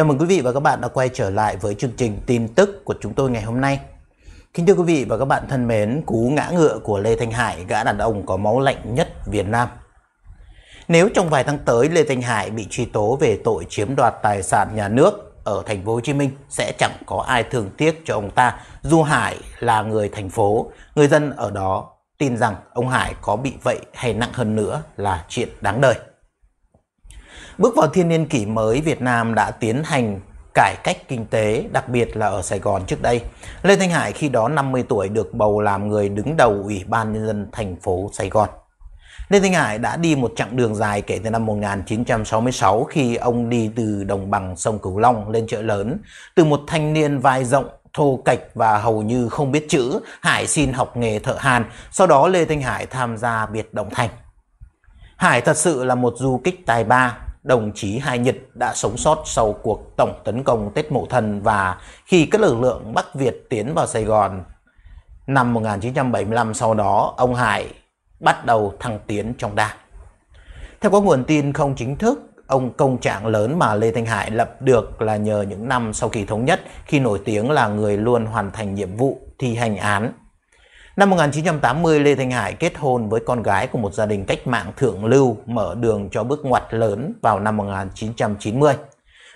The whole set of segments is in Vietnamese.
Chào mừng quý vị và các bạn đã quay trở lại với chương trình tin tức của chúng tôi ngày hôm nay. Kính thưa quý vị và các bạn thân mến, cú ngã ngựa của Lê Thanh Hải, gã đàn ông có máu lạnh nhất Việt Nam. Nếu trong vài tháng tới Lê Thanh Hải bị truy tố về tội chiếm đoạt tài sản nhà nước ở thành phố Hồ Chí Minh sẽ chẳng có ai thương tiếc cho ông ta. Du Hải là người thành phố, người dân ở đó tin rằng ông Hải có bị vậy hay nặng hơn nữa là chuyện đáng đời. Bước vào thiên niên kỷ mới, Việt Nam đã tiến hành cải cách kinh tế, đặc biệt là ở Sài Gòn trước đây. Lê Thanh Hải khi đó 50 tuổi được bầu làm người đứng đầu Ủy ban Nhân dân thành phố Sài Gòn. Lê Thanh Hải đã đi một chặng đường dài kể từ năm 1966 khi ông đi từ đồng bằng sông Cửu Long lên chợ lớn. Từ một thanh niên vai rộng, thô cạch và hầu như không biết chữ, Hải xin học nghề thợ hàn. Sau đó Lê Thanh Hải tham gia biệt động thành. Hải thật sự là một du kích tài ba, đồng chí Hai Nhật đã sống sót sau cuộc tổng tấn công Tết Mậu Thân và khi các lực lượng Bắc Việt tiến vào Sài Gòn. Năm 1975 sau đó, ông Hải bắt đầu thăng tiến trong đảng. Theo có nguồn tin không chính thức, ông công trạng lớn mà Lê Thanh Hải lập được là nhờ những năm sau khi thống nhất khi nổi tiếng là người luôn hoàn thành nhiệm vụ thi hành án Năm 1980, Lê Thanh Hải kết hôn với con gái của một gia đình cách mạng thượng lưu mở đường cho bước ngoặt lớn vào năm 1990.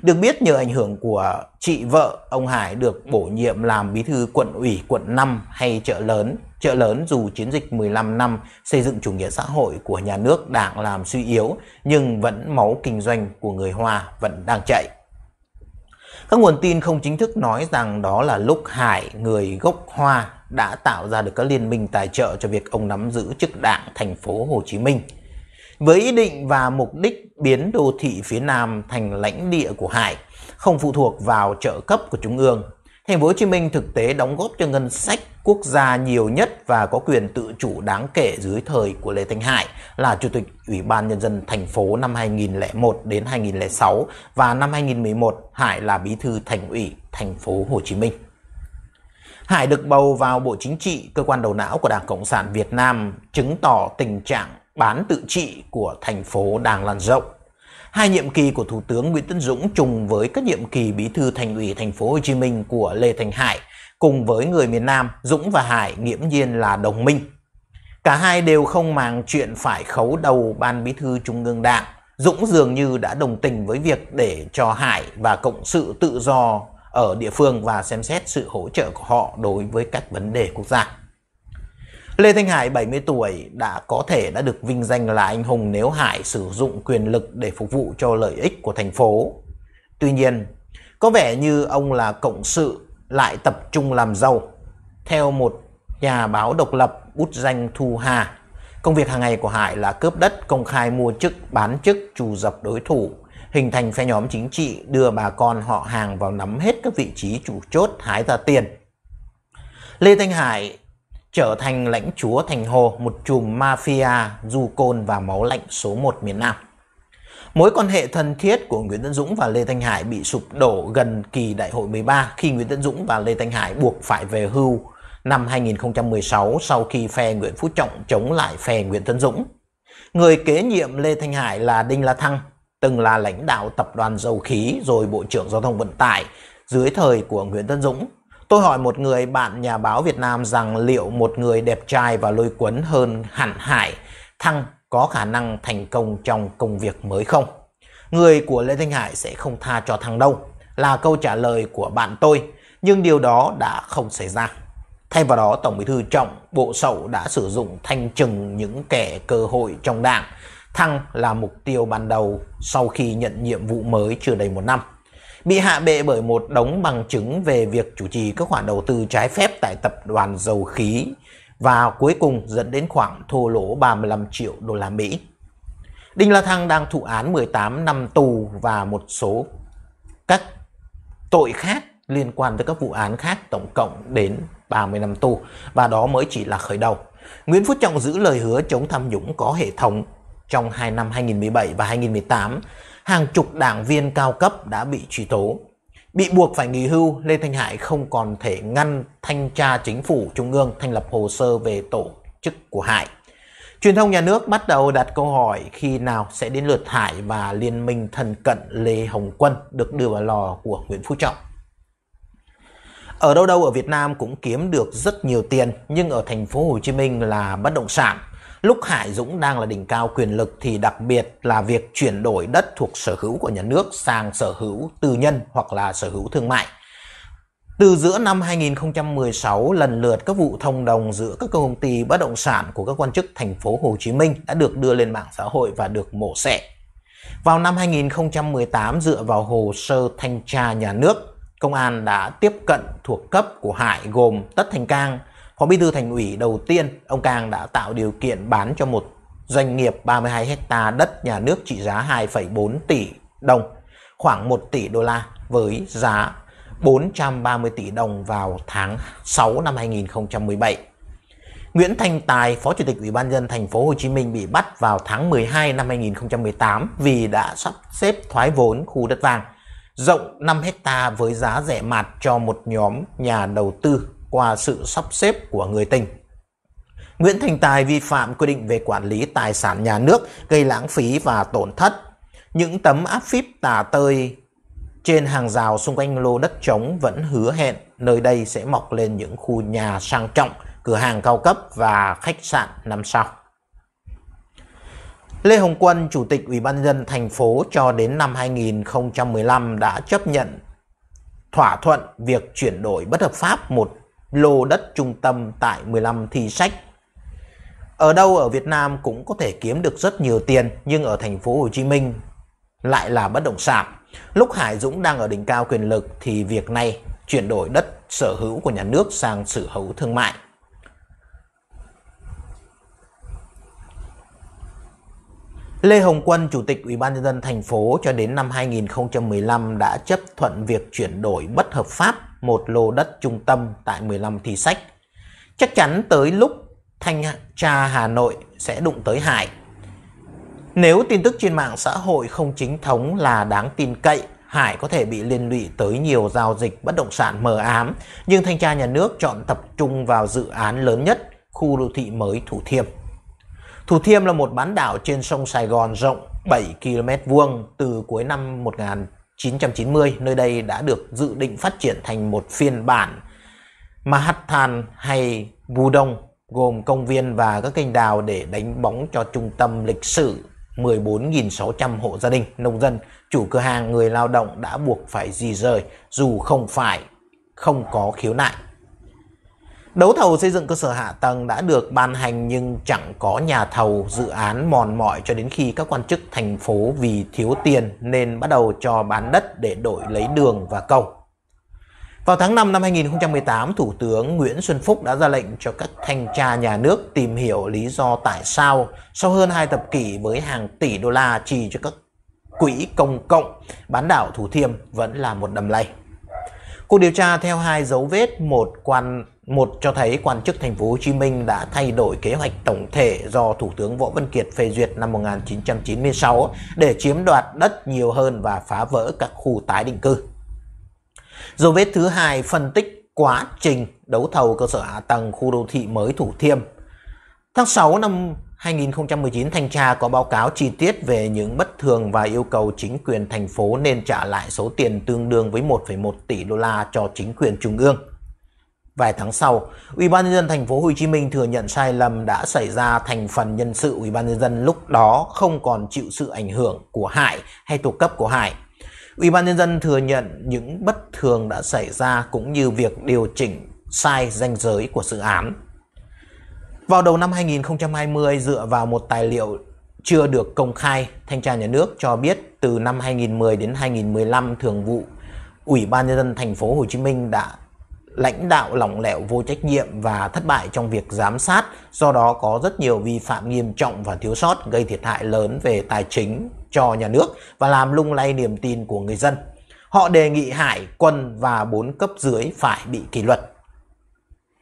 Được biết nhờ ảnh hưởng của chị vợ, ông Hải được bổ nhiệm làm bí thư quận ủy quận 5 hay chợ lớn. Chợ lớn dù chiến dịch 15 năm xây dựng chủ nghĩa xã hội của nhà nước đảng làm suy yếu nhưng vẫn máu kinh doanh của người Hoa vẫn đang chạy. Các nguồn tin không chính thức nói rằng đó là lúc Hải, người gốc Hoa, đã tạo ra được các liên minh tài trợ cho việc ông nắm giữ chức đảng thành phố Hồ Chí Minh. Với ý định và mục đích biến đô thị phía Nam thành lãnh địa của Hải, không phụ thuộc vào trợ cấp của Trung ương Thành phố Hồ Chí Minh thực tế đóng góp cho ngân sách quốc gia nhiều nhất và có quyền tự chủ đáng kể dưới thời của Lê Thanh Hải là Chủ tịch Ủy ban Nhân dân thành phố năm 2001 đến 2006 và năm 2011 Hải là Bí thư Thành ủy thành phố Hồ Chí Minh. Hải được bầu vào Bộ Chính trị, cơ quan đầu não của Đảng Cộng sản Việt Nam, chứng tỏ tình trạng bán tự trị của thành phố đang lan rộng. Hai nhiệm kỳ của Thủ tướng Nguyễn Tấn Dũng trùng với các nhiệm kỳ Bí thư Thành ủy Thành phố Hồ Chí Minh của Lê Thành Hải. Cùng với người miền Nam, Dũng và Hải nghiễm nhiên là đồng minh. Cả hai đều không màng chuyện phải khấu đầu Ban Bí thư Trung ương Đảng. Dũng dường như đã đồng tình với việc để cho Hải và Cộng sự tự do ở địa phương và xem xét sự hỗ trợ của họ đối với các vấn đề quốc gia. Lê Thanh Hải 70 tuổi đã có thể đã được vinh danh là anh hùng nếu Hải sử dụng quyền lực để phục vụ cho lợi ích của thành phố. Tuy nhiên, có vẻ như ông là cộng sự lại tập trung làm giàu. Theo một nhà báo độc lập bút danh Thu Hà, công việc hàng ngày của Hải là cướp đất, công khai mua chức, bán chức, trù dập đối thủ, hình thành phe nhóm chính trị, đưa bà con họ hàng vào nắm hết các vị trí chủ chốt hái ra tiền. Lê Thanh Hải trở thành lãnh chúa thành hồ một chùm mafia du côn và máu lạnh số 1 miền Nam. Mối quan hệ thân thiết của Nguyễn Tấn Dũng và Lê Thanh Hải bị sụp đổ gần kỳ đại hội 13 khi Nguyễn Tấn Dũng và Lê Thanh Hải buộc phải về hưu năm 2016 sau khi phe Nguyễn Phú Trọng chống lại phe Nguyễn Tấn Dũng. Người kế nhiệm Lê Thanh Hải là Đinh La Thăng, từng là lãnh đạo tập đoàn dầu khí rồi Bộ trưởng Giao thông Vận tải dưới thời của Nguyễn Tấn Dũng Tôi hỏi một người bạn nhà báo Việt Nam rằng liệu một người đẹp trai và lôi cuốn hơn hẳn Hải Thăng có khả năng thành công trong công việc mới không? Người của Lê Thanh Hải sẽ không tha cho Thăng đâu, là câu trả lời của bạn tôi, nhưng điều đó đã không xảy ra. Thay vào đó, Tổng bí thư Trọng, Bộ Sậu đã sử dụng thanh trừng những kẻ cơ hội trong đảng. Thăng là mục tiêu ban đầu sau khi nhận nhiệm vụ mới chưa đầy một năm bị hạ bệ bởi một đống bằng chứng về việc chủ trì các khoản đầu tư trái phép tại tập đoàn dầu khí và cuối cùng dẫn đến khoảng thua lỗ 35 triệu đô la Mỹ. Đinh La Thăng đang thụ án 18 năm tù và một số các tội khác liên quan tới các vụ án khác tổng cộng đến 30 năm tù và đó mới chỉ là khởi đầu. Nguyễn Phú Trọng giữ lời hứa chống tham nhũng có hệ thống trong 2 năm 2017 và 2018 hàng chục đảng viên cao cấp đã bị truy tố. Bị buộc phải nghỉ hưu, Lê Thanh Hải không còn thể ngăn thanh tra chính phủ trung ương thành lập hồ sơ về tổ chức của Hải. Truyền thông nhà nước bắt đầu đặt câu hỏi khi nào sẽ đến lượt Hải và liên minh thân cận Lê Hồng Quân được đưa vào lò của Nguyễn Phú Trọng. Ở đâu đâu ở Việt Nam cũng kiếm được rất nhiều tiền, nhưng ở thành phố Hồ Chí Minh là bất động sản Lúc Hải Dũng đang là đỉnh cao quyền lực thì đặc biệt là việc chuyển đổi đất thuộc sở hữu của nhà nước sang sở hữu tư nhân hoặc là sở hữu thương mại. Từ giữa năm 2016, lần lượt các vụ thông đồng giữa các công ty bất động sản của các quan chức thành phố Hồ Chí Minh đã được đưa lên mạng xã hội và được mổ xẻ. Vào năm 2018, dựa vào hồ sơ thanh tra nhà nước, công an đã tiếp cận thuộc cấp của Hải gồm Tất Thành Cang, Phó Bí thư Thành ủy đầu tiên, ông Cang đã tạo điều kiện bán cho một doanh nghiệp 32 hecta đất nhà nước trị giá 2,4 tỷ đồng, khoảng 1 tỷ đô la với giá 430 tỷ đồng vào tháng 6 năm 2017. Nguyễn Thanh Tài, Phó Chủ tịch Ủy ban dân thành phố Hồ Chí Minh bị bắt vào tháng 12 năm 2018 vì đã sắp xếp thoái vốn khu đất vàng rộng 5 hecta với giá rẻ mạt cho một nhóm nhà đầu tư qua sự sắp xếp của người tình. Nguyễn Thành Tài vi phạm quy định về quản lý tài sản nhà nước gây lãng phí và tổn thất. Những tấm áp phíp tà tơi trên hàng rào xung quanh lô đất trống vẫn hứa hẹn nơi đây sẽ mọc lên những khu nhà sang trọng, cửa hàng cao cấp và khách sạn năm sao. Lê Hồng Quân, Chủ tịch Ủy ban dân thành phố cho đến năm 2015 đã chấp nhận thỏa thuận việc chuyển đổi bất hợp pháp một lô đất trung tâm tại 15 thi sách. Ở đâu ở Việt Nam cũng có thể kiếm được rất nhiều tiền nhưng ở thành phố Hồ Chí Minh lại là bất động sản. Lúc Hải Dũng đang ở đỉnh cao quyền lực thì việc này chuyển đổi đất sở hữu của nhà nước sang sở hữu thương mại. Lê Hồng Quân, Chủ tịch Ủy ban nhân dân thành phố cho đến năm 2015 đã chấp thuận việc chuyển đổi bất hợp pháp một lô đất trung tâm tại 15 thi sách. Chắc chắn tới lúc thanh tra Hà Nội sẽ đụng tới Hải. Nếu tin tức trên mạng xã hội không chính thống là đáng tin cậy, Hải có thể bị liên lụy tới nhiều giao dịch bất động sản mờ ám, nhưng thanh tra nhà nước chọn tập trung vào dự án lớn nhất, khu đô thị mới Thủ Thiêm. Thủ Thiêm là một bán đảo trên sông Sài Gòn rộng 7 km vuông từ cuối năm 1900 990, nơi đây đã được dự định phát triển thành một phiên bản Manhattan hay Đông, gồm công viên và các kênh đào để đánh bóng cho trung tâm lịch sử 14.600 hộ gia đình, nông dân, chủ cửa hàng, người lao động đã buộc phải di rời dù không phải không có khiếu nại. Đấu thầu xây dựng cơ sở hạ tầng đã được ban hành nhưng chẳng có nhà thầu dự án mòn mỏi cho đến khi các quan chức thành phố vì thiếu tiền nên bắt đầu cho bán đất để đổi lấy đường và cầu. Vào tháng 5 năm 2018, Thủ tướng Nguyễn Xuân Phúc đã ra lệnh cho các thanh tra nhà nước tìm hiểu lý do tại sao sau hơn hai thập kỷ với hàng tỷ đô la chi cho các quỹ công cộng, bán đảo Thủ Thiêm vẫn là một đầm lầy. Cuộc điều tra theo hai dấu vết, một quan một cho thấy quan chức thành phố Hồ Chí Minh đã thay đổi kế hoạch tổng thể do Thủ tướng Võ Văn Kiệt phê duyệt năm 1996 để chiếm đoạt đất nhiều hơn và phá vỡ các khu tái định cư. Dấu vết thứ hai phân tích quá trình đấu thầu cơ sở hạ tầng khu đô thị mới Thủ Thiêm. Tháng 6 năm 2019 thanh tra có báo cáo chi tiết về những bất thường và yêu cầu chính quyền thành phố nên trả lại số tiền tương đương với 1,1 tỷ đô la cho chính quyền trung ương. Vài tháng sau, Ủy ban nhân dân thành phố Hồ Chí Minh thừa nhận sai lầm đã xảy ra thành phần nhân sự Ủy ban nhân dân lúc đó không còn chịu sự ảnh hưởng của Hải hay thuộc cấp của Hải. Ủy ban nhân dân thừa nhận những bất thường đã xảy ra cũng như việc điều chỉnh sai danh giới của dự án. Vào đầu năm 2020, dựa vào một tài liệu chưa được công khai, Thanh tra Nhà nước cho biết từ năm 2010 đến 2015, Thường vụ Ủy ban Nhân dân thành phố Hồ Chí Minh đã lãnh đạo lỏng lẻo vô trách nhiệm và thất bại trong việc giám sát, do đó có rất nhiều vi phạm nghiêm trọng và thiếu sót gây thiệt hại lớn về tài chính cho nhà nước và làm lung lay niềm tin của người dân. Họ đề nghị Hải, Quân và bốn cấp dưới phải bị kỷ luật.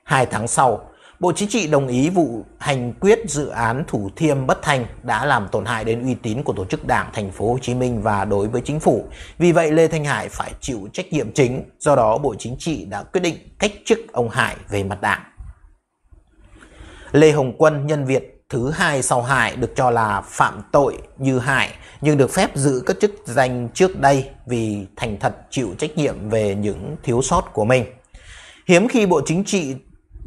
Hai tháng sau, Bộ Chính trị đồng ý vụ hành quyết dự án Thủ Thiêm bất thành đã làm tổn hại đến uy tín của tổ chức Đảng Thành phố Hồ Chí Minh và đối với chính phủ. Vì vậy Lê Thanh Hải phải chịu trách nhiệm chính, do đó Bộ Chính trị đã quyết định cách chức ông Hải về mặt Đảng. Lê Hồng Quân nhân Việt thứ hai sau Hải được cho là phạm tội như Hải nhưng được phép giữ các chức danh trước đây vì thành thật chịu trách nhiệm về những thiếu sót của mình. Hiếm khi Bộ Chính trị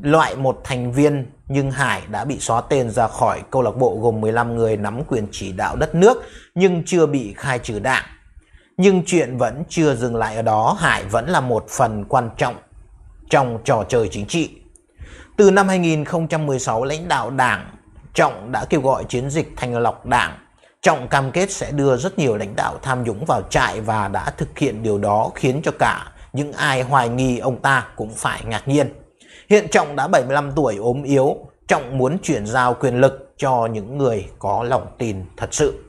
loại một thành viên nhưng Hải đã bị xóa tên ra khỏi câu lạc bộ gồm 15 người nắm quyền chỉ đạo đất nước nhưng chưa bị khai trừ đảng. Nhưng chuyện vẫn chưa dừng lại ở đó, Hải vẫn là một phần quan trọng trong trò chơi chính trị. Từ năm 2016, lãnh đạo đảng Trọng đã kêu gọi chiến dịch thanh lọc đảng. Trọng cam kết sẽ đưa rất nhiều lãnh đạo tham nhũng vào trại và đã thực hiện điều đó khiến cho cả những ai hoài nghi ông ta cũng phải ngạc nhiên. Hiện Trọng đã 75 tuổi ốm yếu, Trọng muốn chuyển giao quyền lực cho những người có lòng tin thật sự.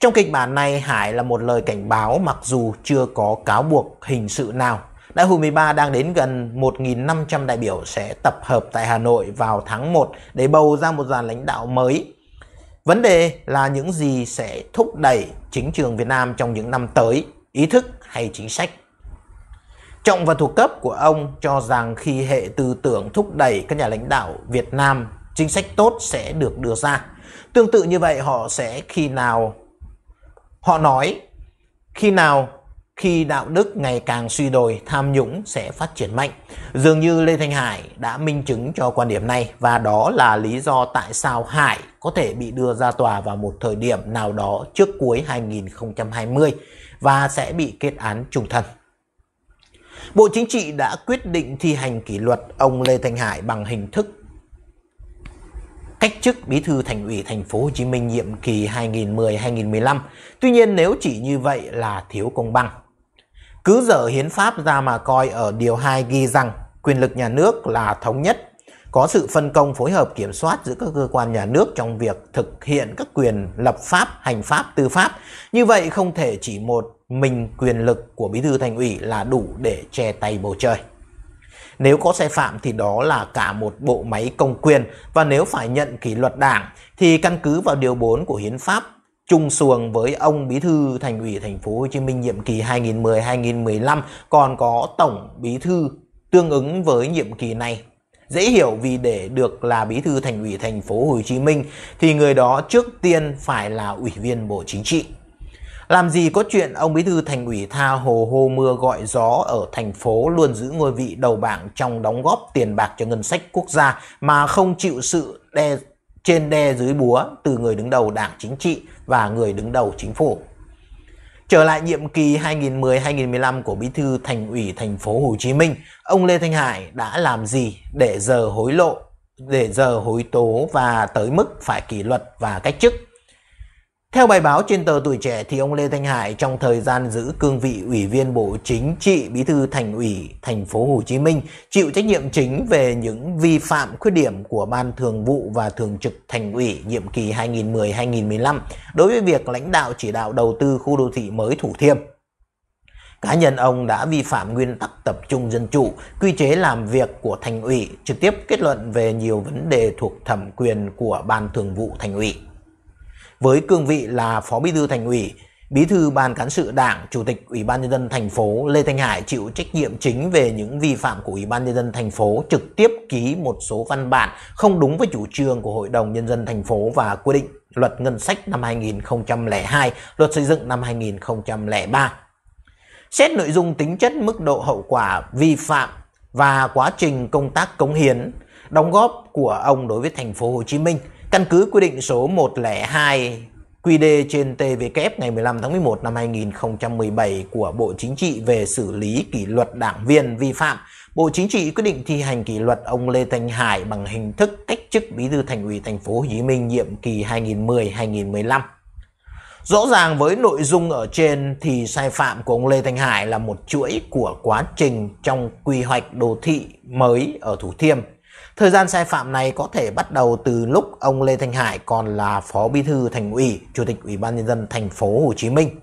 Trong kịch bản này, Hải là một lời cảnh báo mặc dù chưa có cáo buộc hình sự nào. Đại hội 13 đang đến gần 1.500 đại biểu sẽ tập hợp tại Hà Nội vào tháng 1 để bầu ra một dàn lãnh đạo mới. Vấn đề là những gì sẽ thúc đẩy chính trường Việt Nam trong những năm tới, ý thức hay chính sách Trọng và thuộc cấp của ông cho rằng khi hệ tư tưởng thúc đẩy các nhà lãnh đạo Việt Nam, chính sách tốt sẽ được đưa ra. Tương tự như vậy họ sẽ khi nào họ nói khi nào khi đạo đức ngày càng suy đồi, tham nhũng sẽ phát triển mạnh. Dường như Lê Thanh Hải đã minh chứng cho quan điểm này và đó là lý do tại sao Hải có thể bị đưa ra tòa vào một thời điểm nào đó trước cuối 2020 và sẽ bị kết án trung thân. Bộ Chính trị đã quyết định thi hành kỷ luật ông Lê Thanh Hải bằng hình thức cách chức Bí thư Thành ủy Thành phố Hồ Chí Minh nhiệm kỳ 2010-2015. Tuy nhiên nếu chỉ như vậy là thiếu công bằng. Cứ dở hiến pháp ra mà coi ở điều 2 ghi rằng quyền lực nhà nước là thống nhất, có sự phân công phối hợp kiểm soát giữa các cơ quan nhà nước trong việc thực hiện các quyền lập pháp, hành pháp, tư pháp. Như vậy không thể chỉ một mình quyền lực của bí thư thành ủy là đủ để che tay bầu trời. Nếu có sai phạm thì đó là cả một bộ máy công quyền và nếu phải nhận kỷ luật đảng thì căn cứ vào điều 4 của hiến pháp chung xuồng với ông bí thư thành ủy thành phố Hồ Chí Minh nhiệm kỳ 2010-2015 còn có tổng bí thư tương ứng với nhiệm kỳ này. Dễ hiểu vì để được là bí thư thành ủy thành phố Hồ Chí Minh thì người đó trước tiên phải là ủy viên Bộ Chính trị. Làm gì có chuyện ông bí thư thành ủy tha hồ hô mưa gọi gió ở thành phố luôn giữ ngôi vị đầu bảng trong đóng góp tiền bạc cho ngân sách quốc gia mà không chịu sự đe trên đe dưới búa từ người đứng đầu đảng chính trị và người đứng đầu chính phủ. Trở lại nhiệm kỳ 2010-2015 của Bí thư Thành ủy thành phố Hồ Chí Minh, ông Lê Thanh Hải đã làm gì để giờ hối lộ, để giờ hối tố và tới mức phải kỷ luật và cách chức? Theo bài báo trên tờ Tuổi Trẻ thì ông Lê Thanh Hải trong thời gian giữ cương vị Ủy viên Bộ Chính trị Bí thư Thành ủy Thành phố Hồ Chí Minh chịu trách nhiệm chính về những vi phạm khuyết điểm của Ban Thường vụ và Thường trực Thành ủy nhiệm kỳ 2010-2015 đối với việc lãnh đạo chỉ đạo đầu tư khu đô thị mới Thủ Thiêm. Cá nhân ông đã vi phạm nguyên tắc tập trung dân chủ, quy chế làm việc của thành ủy, trực tiếp kết luận về nhiều vấn đề thuộc thẩm quyền của Ban Thường vụ Thành ủy với cương vị là Phó Bí thư Thành ủy, Bí thư Ban cán sự Đảng, Chủ tịch Ủy ban nhân dân thành phố Lê Thanh Hải chịu trách nhiệm chính về những vi phạm của Ủy ban nhân dân thành phố, trực tiếp ký một số văn bản không đúng với chủ trương của Hội đồng nhân dân thành phố và quy định Luật ngân sách năm 2002, Luật xây dựng năm 2003. Xét nội dung tính chất mức độ hậu quả vi phạm và quá trình công tác cống hiến, đóng góp của ông đối với thành phố Hồ Chí Minh – Căn cứ quy định số 102 QD trên TVK e ngày 15 tháng 11 năm 2017 của Bộ Chính trị về xử lý kỷ luật đảng viên vi phạm, Bộ Chính trị quyết định thi hành kỷ luật ông Lê Thanh Hải bằng hình thức cách chức Bí thư Thành ủy thành phố Hồ Chí Minh nhiệm kỳ 2010-2015. Rõ ràng với nội dung ở trên thì sai phạm của ông Lê Thanh Hải là một chuỗi của quá trình trong quy hoạch đô thị mới ở Thủ Thiêm Thời gian sai phạm này có thể bắt đầu từ lúc ông Lê Thanh Hải còn là Phó Bí thư Thành ủy, Chủ tịch Ủy ban Nhân dân thành phố Hồ Chí Minh.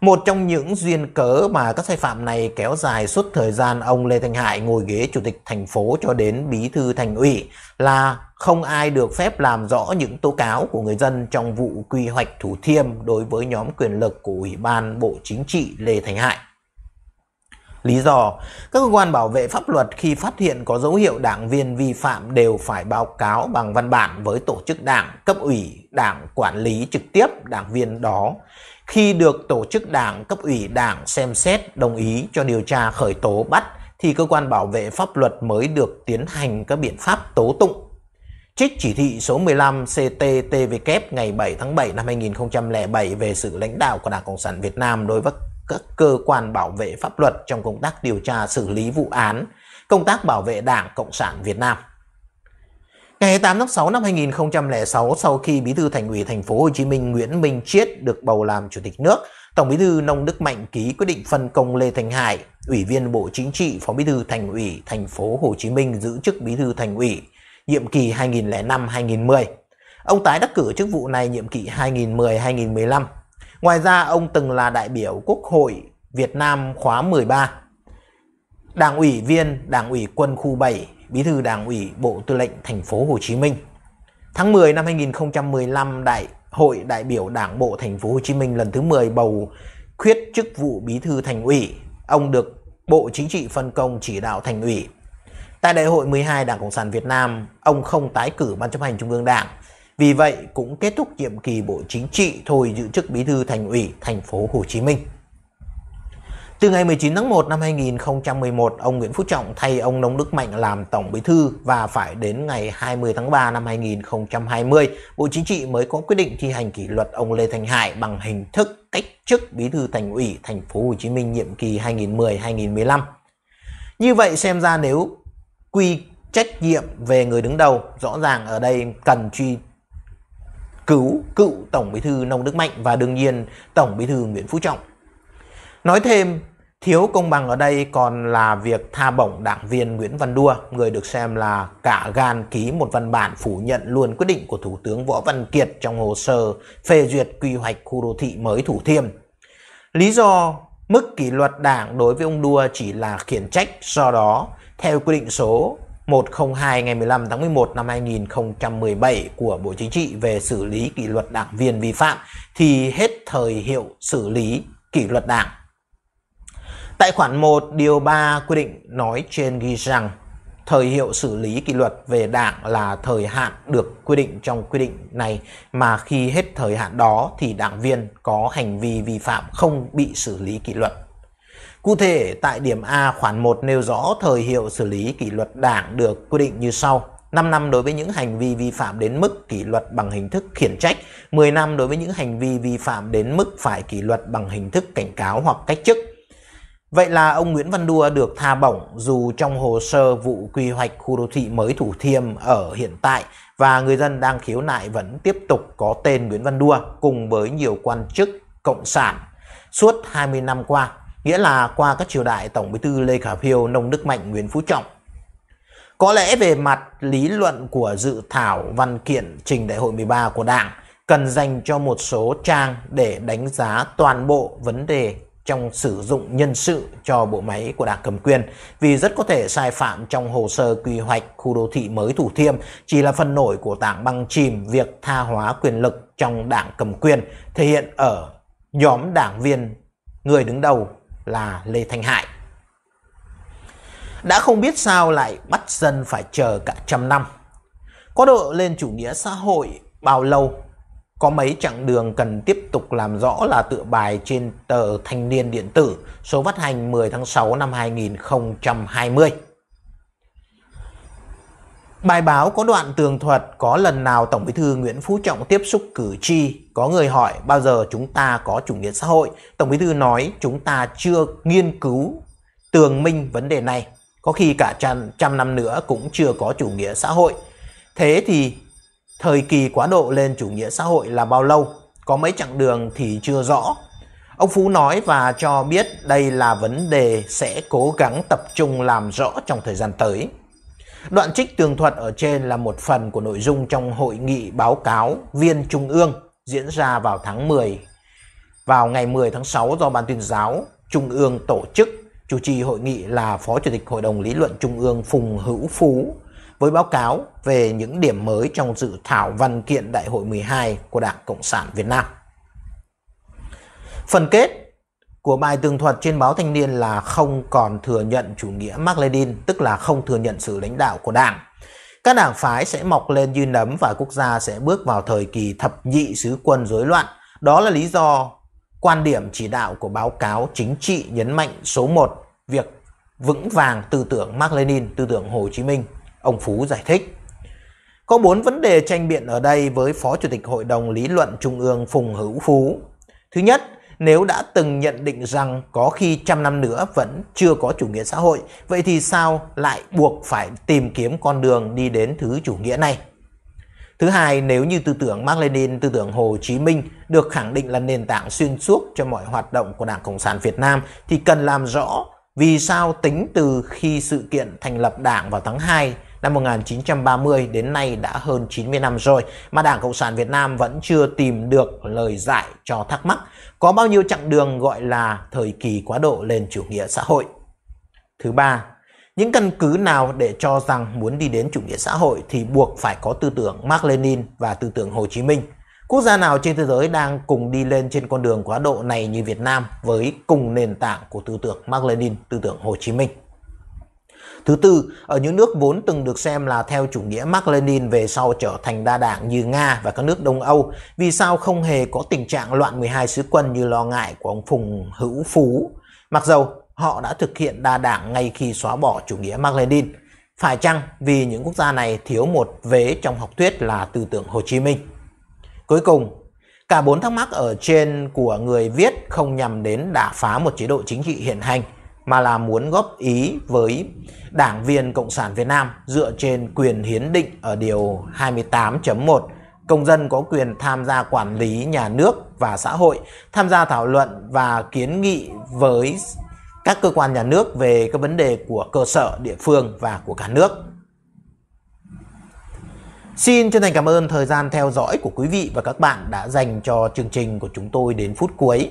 Một trong những duyên cớ mà các sai phạm này kéo dài suốt thời gian ông Lê Thanh Hải ngồi ghế Chủ tịch thành phố cho đến Bí thư Thành ủy là không ai được phép làm rõ những tố cáo của người dân trong vụ quy hoạch Thủ Thiêm đối với nhóm quyền lực của Ủy ban Bộ Chính trị Lê Thành Hải. Lý do, các cơ quan bảo vệ pháp luật khi phát hiện có dấu hiệu đảng viên vi phạm đều phải báo cáo bằng văn bản với tổ chức đảng, cấp ủy, đảng quản lý trực tiếp đảng viên đó. Khi được tổ chức đảng, cấp ủy đảng xem xét, đồng ý cho điều tra khởi tố bắt, thì cơ quan bảo vệ pháp luật mới được tiến hành các biện pháp tố tụng. Trích chỉ thị số 15 CTTVK ngày 7 tháng 7 năm 2007 về sự lãnh đạo của Đảng Cộng sản Việt Nam đối với các cơ quan bảo vệ pháp luật trong công tác điều tra xử lý vụ án, công tác bảo vệ Đảng Cộng sản Việt Nam. Ngày 8 tháng 6 năm 2006, sau khi Bí thư Thành ủy Thành phố Hồ Chí Minh Nguyễn Minh Chiết được bầu làm Chủ tịch nước, Tổng Bí thư Nông Đức Mạnh ký quyết định phân công Lê Thành Hải, Ủy viên Bộ Chính trị, Phó Bí thư Thành ủy Thành phố Hồ Chí Minh giữ chức Bí thư Thành ủy nhiệm kỳ 2005-2010. Ông tái đắc cử chức vụ này nhiệm kỳ 2010-2015 Ngoài ra ông từng là đại biểu Quốc hội Việt Nam khóa 13, Đảng ủy viên Đảng ủy quân khu 7, Bí thư Đảng ủy Bộ Tư lệnh Thành phố Hồ Chí Minh. Tháng 10 năm 2015, Đại hội đại biểu Đảng bộ Thành phố Hồ Chí Minh lần thứ 10 bầu khuyết chức vụ Bí thư Thành ủy. Ông được Bộ Chính trị phân công chỉ đạo Thành ủy. Tại đại hội 12 Đảng Cộng sản Việt Nam, ông không tái cử Ban chấp hành Trung ương Đảng vì vậy cũng kết thúc nhiệm kỳ Bộ Chính trị thôi giữ chức Bí thư Thành ủy thành phố Hồ Chí Minh. Từ ngày 19 tháng 1 năm 2011, ông Nguyễn Phú Trọng thay ông Nông Đức Mạnh làm Tổng Bí thư và phải đến ngày 20 tháng 3 năm 2020, Bộ Chính trị mới có quyết định thi hành kỷ luật ông Lê Thành Hải bằng hình thức cách chức Bí thư Thành ủy thành phố Hồ Chí Minh nhiệm kỳ 2010-2015. Như vậy xem ra nếu quy trách nhiệm về người đứng đầu, rõ ràng ở đây cần truy cứu cựu Tổng Bí thư Nông Đức Mạnh và đương nhiên Tổng Bí thư Nguyễn Phú Trọng. Nói thêm, thiếu công bằng ở đây còn là việc tha bổng đảng viên Nguyễn Văn Đua, người được xem là cả gan ký một văn bản phủ nhận luôn quyết định của Thủ tướng Võ Văn Kiệt trong hồ sơ phê duyệt quy hoạch khu đô thị mới Thủ Thiêm. Lý do mức kỷ luật đảng đối với ông Đua chỉ là khiển trách, do đó theo quy định số 102 ngày 15 tháng 11 năm 2017 của Bộ Chính trị về xử lý kỷ luật đảng viên vi phạm thì hết thời hiệu xử lý kỷ luật đảng. Tại khoản 1 điều 3 quy định nói trên ghi rằng thời hiệu xử lý kỷ luật về đảng là thời hạn được quy định trong quy định này mà khi hết thời hạn đó thì đảng viên có hành vi vi phạm không bị xử lý kỷ luật. Cụ thể, tại điểm A khoản 1 nêu rõ thời hiệu xử lý kỷ luật đảng được quy định như sau. 5 năm đối với những hành vi vi phạm đến mức kỷ luật bằng hình thức khiển trách, 10 năm đối với những hành vi vi phạm đến mức phải kỷ luật bằng hình thức cảnh cáo hoặc cách chức. Vậy là ông Nguyễn Văn Đua được tha bổng dù trong hồ sơ vụ quy hoạch khu đô thị mới Thủ Thiêm ở hiện tại và người dân đang khiếu nại vẫn tiếp tục có tên Nguyễn Văn Đua cùng với nhiều quan chức cộng sản suốt 20 năm qua nghĩa là qua các triều đại Tổng bí thư Lê Khả Phiêu, Nông Đức Mạnh, Nguyễn Phú Trọng. Có lẽ về mặt lý luận của dự thảo văn kiện trình đại hội 13 của Đảng cần dành cho một số trang để đánh giá toàn bộ vấn đề trong sử dụng nhân sự cho bộ máy của đảng cầm quyền vì rất có thể sai phạm trong hồ sơ quy hoạch khu đô thị mới Thủ Thiêm chỉ là phần nổi của tảng băng chìm việc tha hóa quyền lực trong đảng cầm quyền thể hiện ở nhóm đảng viên người đứng đầu là Lê Thanh Hải. Đã không biết sao lại bắt dân phải chờ cả trăm năm. Có độ lên chủ nghĩa xã hội bao lâu, có mấy chặng đường cần tiếp tục làm rõ là tựa bài trên tờ Thanh niên điện tử số phát hành 10 tháng 6 năm 2020. Bài báo có đoạn tường thuật có lần nào Tổng Bí thư Nguyễn Phú Trọng tiếp xúc cử tri, có người hỏi bao giờ chúng ta có chủ nghĩa xã hội. Tổng Bí thư nói chúng ta chưa nghiên cứu tường minh vấn đề này, có khi cả trăm, trăm năm nữa cũng chưa có chủ nghĩa xã hội. Thế thì thời kỳ quá độ lên chủ nghĩa xã hội là bao lâu? Có mấy chặng đường thì chưa rõ. Ông Phú nói và cho biết đây là vấn đề sẽ cố gắng tập trung làm rõ trong thời gian tới. Đoạn trích tường thuật ở trên là một phần của nội dung trong hội nghị báo cáo viên Trung ương diễn ra vào tháng 10 vào ngày 10 tháng 6 do Ban tuyên giáo Trung ương tổ chức. Chủ trì hội nghị là Phó Chủ tịch Hội đồng Lý luận Trung ương Phùng Hữu Phú với báo cáo về những điểm mới trong dự thảo văn kiện Đại hội 12 của Đảng Cộng sản Việt Nam. Phần kết của bài tường thuật trên báo Thanh niên là không còn thừa nhận chủ nghĩa Mark Lenin, tức là không thừa nhận sự lãnh đạo của đảng. Các đảng phái sẽ mọc lên như nấm và quốc gia sẽ bước vào thời kỳ thập nhị sứ quân rối loạn. Đó là lý do quan điểm chỉ đạo của báo cáo chính trị nhấn mạnh số 1 việc vững vàng tư tưởng Mark Lenin, tư tưởng Hồ Chí Minh. Ông Phú giải thích. Có bốn vấn đề tranh biện ở đây với Phó Chủ tịch Hội đồng Lý luận Trung ương Phùng Hữu Phú. Thứ nhất, nếu đã từng nhận định rằng có khi trăm năm nữa vẫn chưa có chủ nghĩa xã hội, vậy thì sao lại buộc phải tìm kiếm con đường đi đến thứ chủ nghĩa này? Thứ hai, nếu như tư tưởng Mark Lenin, tư tưởng Hồ Chí Minh được khẳng định là nền tảng xuyên suốt cho mọi hoạt động của Đảng Cộng sản Việt Nam thì cần làm rõ vì sao tính từ khi sự kiện thành lập Đảng vào tháng 2 năm 1930 đến nay đã hơn 90 năm rồi mà Đảng Cộng sản Việt Nam vẫn chưa tìm được lời giải cho thắc mắc có bao nhiêu chặng đường gọi là thời kỳ quá độ lên chủ nghĩa xã hội. Thứ ba, những căn cứ nào để cho rằng muốn đi đến chủ nghĩa xã hội thì buộc phải có tư tưởng Mark Lenin và tư tưởng Hồ Chí Minh. Quốc gia nào trên thế giới đang cùng đi lên trên con đường quá độ này như Việt Nam với cùng nền tảng của tư tưởng Mark Lenin, tư tưởng Hồ Chí Minh? Thứ tư, ở những nước vốn từng được xem là theo chủ nghĩa Mark Lenin về sau trở thành đa đảng như Nga và các nước Đông Âu, vì sao không hề có tình trạng loạn 12 sứ quân như lo ngại của ông Phùng Hữu Phú, mặc dầu họ đã thực hiện đa đảng ngay khi xóa bỏ chủ nghĩa Mark Lenin. Phải chăng vì những quốc gia này thiếu một vế trong học thuyết là tư tưởng Hồ Chí Minh? Cuối cùng, cả bốn thắc mắc ở trên của người viết không nhằm đến đả phá một chế độ chính trị hiện hành – mà là muốn góp ý với Đảng viên Cộng sản Việt Nam dựa trên quyền hiến định ở điều 28.1 công dân có quyền tham gia quản lý nhà nước và xã hội, tham gia thảo luận và kiến nghị với các cơ quan nhà nước về các vấn đề của cơ sở, địa phương và của cả nước. Xin chân thành cảm ơn thời gian theo dõi của quý vị và các bạn đã dành cho chương trình của chúng tôi đến phút cuối.